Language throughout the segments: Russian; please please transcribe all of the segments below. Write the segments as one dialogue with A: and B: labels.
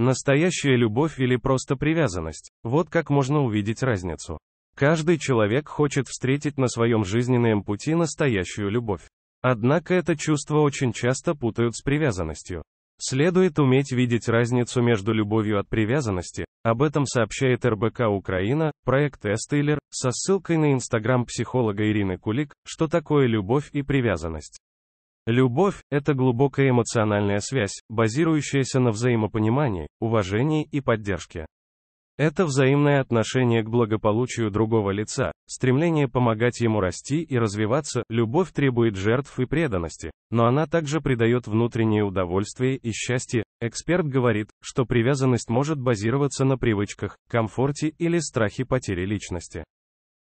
A: Настоящая любовь или просто привязанность. Вот как можно увидеть разницу. Каждый человек хочет встретить на своем жизненном пути настоящую любовь. Однако это чувство очень часто путают с привязанностью. Следует уметь видеть разницу между любовью от привязанности, об этом сообщает РБК Украина, проект Эстейлер, со ссылкой на инстаграм психолога Ирины Кулик, что такое любовь и привязанность. Любовь – это глубокая эмоциональная связь, базирующаяся на взаимопонимании, уважении и поддержке. Это взаимное отношение к благополучию другого лица, стремление помогать ему расти и развиваться, любовь требует жертв и преданности, но она также придает внутреннее удовольствие и счастье. Эксперт говорит, что привязанность может базироваться на привычках, комфорте или страхе потери личности.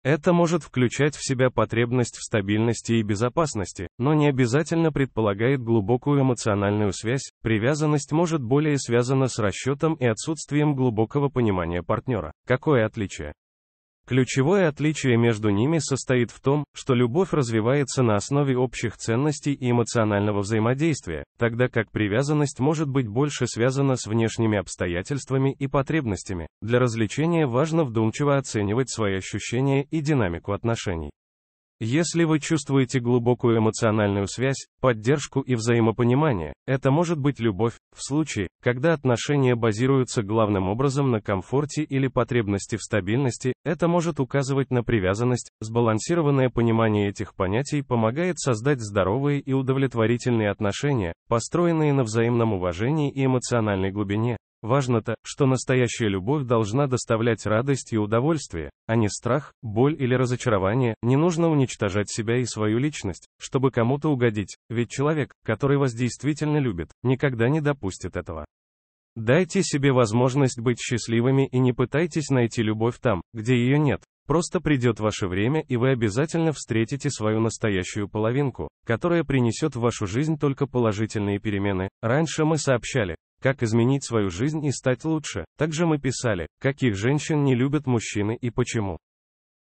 A: Это может включать в себя потребность в стабильности и безопасности, но не обязательно предполагает глубокую эмоциональную связь, привязанность может более связана с расчетом и отсутствием глубокого понимания партнера. Какое отличие? Ключевое отличие между ними состоит в том, что любовь развивается на основе общих ценностей и эмоционального взаимодействия, тогда как привязанность может быть больше связана с внешними обстоятельствами и потребностями. Для развлечения важно вдумчиво оценивать свои ощущения и динамику отношений. Если вы чувствуете глубокую эмоциональную связь, поддержку и взаимопонимание, это может быть любовь, в случае, когда отношения базируются главным образом на комфорте или потребности в стабильности, это может указывать на привязанность, сбалансированное понимание этих понятий помогает создать здоровые и удовлетворительные отношения, построенные на взаимном уважении и эмоциональной глубине. Важно-то, что настоящая любовь должна доставлять радость и удовольствие, а не страх, боль или разочарование, не нужно уничтожать себя и свою личность, чтобы кому-то угодить, ведь человек, который вас действительно любит, никогда не допустит этого. Дайте себе возможность быть счастливыми и не пытайтесь найти любовь там, где ее нет. Просто придет ваше время, и вы обязательно встретите свою настоящую половинку, которая принесет в вашу жизнь только положительные перемены. Раньше мы сообщали, как изменить свою жизнь и стать лучше. Также мы писали, каких женщин не любят мужчины и почему.